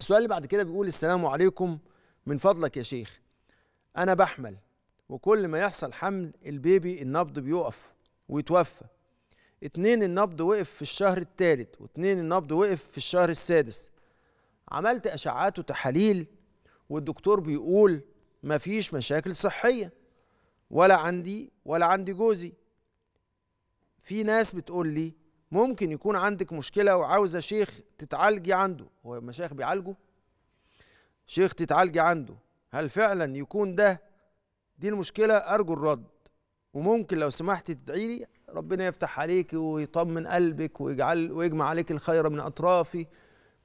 السؤال اللي بعد كده بيقول السلام عليكم من فضلك يا شيخ أنا بحمل وكل ما يحصل حمل البيبي النبض بيقف ويتوفى اتنين النبض وقف في الشهر الثالث واتنين النبض وقف في الشهر السادس عملت أشعات وتحاليل والدكتور بيقول مفيش مشاكل صحية ولا عندي ولا عندي جوزي في ناس بتقول لي ممكن يكون عندك مشكلة وعاوزة شيخ تتعالجي عنده هو المشايخ بيعالجوا شيخ تتعالجي عنده هل فعلا يكون ده دي المشكلة أرجو الرد وممكن لو سمحت تدعي لي ربنا يفتح عليك ويطمن قلبك ويجعل ويجمع عليك الخير من أطرافي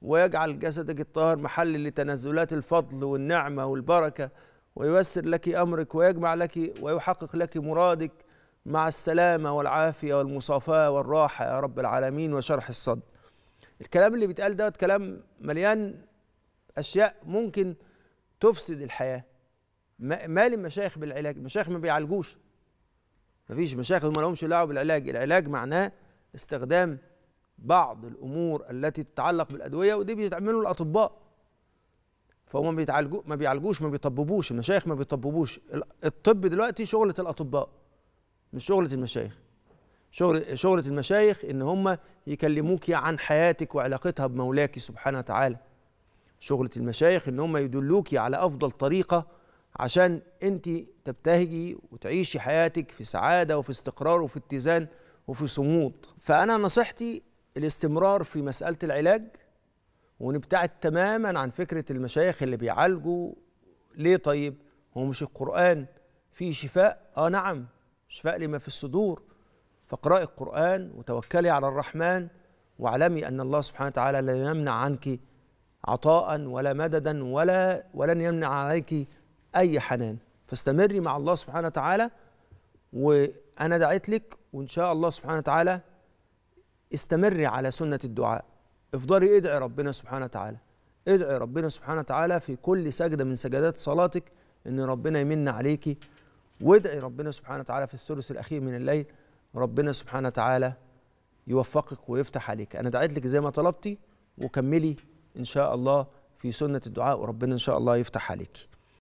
ويجعل جسدك الطاهر محل لتنزلات الفضل والنعمة والبركة وييسر لك أمرك ويجمع لك ويحقق لك مرادك مع السلامة والعافية والمصافاة والراحة يا رب العالمين وشرح الصدر الكلام اللي بيتقال دوت كلام مليان أشياء ممكن تفسد الحياة مال المشايخ بالعلاج المشايخ ما بيعالجوش مفيش مشايخ ما لهمش دعوة بالعلاج العلاج معناه استخدام بعض الأمور التي تتعلق بالأدوية ودي بيتعملوا الأطباء فهم بيتعالجو ما بيعالجوش ما بيطببوش المشايخ ما بيطببوش الطب دلوقتي شغلة الأطباء مش شغله المشايخ شغل شغله المشايخ ان هم يكلموك عن حياتك وعلاقتها بمولاك سبحانه وتعالى شغله المشايخ ان هم يدلوك على افضل طريقه عشان انت تبتهجي وتعيشي حياتك في سعاده وفي استقرار وفي اتزان وفي صمود فانا نصيحتي الاستمرار في مساله العلاج ونبتعد تماما عن فكره المشايخ اللي بيعالجوا ليه طيب هو مش القران فيه شفاء اه نعم شفاء لما في الصدور فاقرأي القرآن وتوكلي على الرحمن واعلمي أن الله سبحانه وتعالى لا يمنع عنك عطاء ولا مددا ولا ولن يمنع عليك أي حنان فاستمري مع الله سبحانه وتعالى وأنا دعيت لك وإن شاء الله سبحانه وتعالى استمري على سنة الدعاء افضلي ادعي ربنا سبحانه وتعالى ادعي ربنا سبحانه وتعالى في كل سجدة من سجدات صلاتك ان ربنا يمن عليكي وادعي ربنا سبحانه وتعالى في الثلث الأخير من الليل ربنا سبحانه وتعالى يوفقك ويفتح عليك أنا دعيت لك زي ما طلبتي وكملي إن شاء الله في سنة الدعاء وربنا إن شاء الله يفتح عليك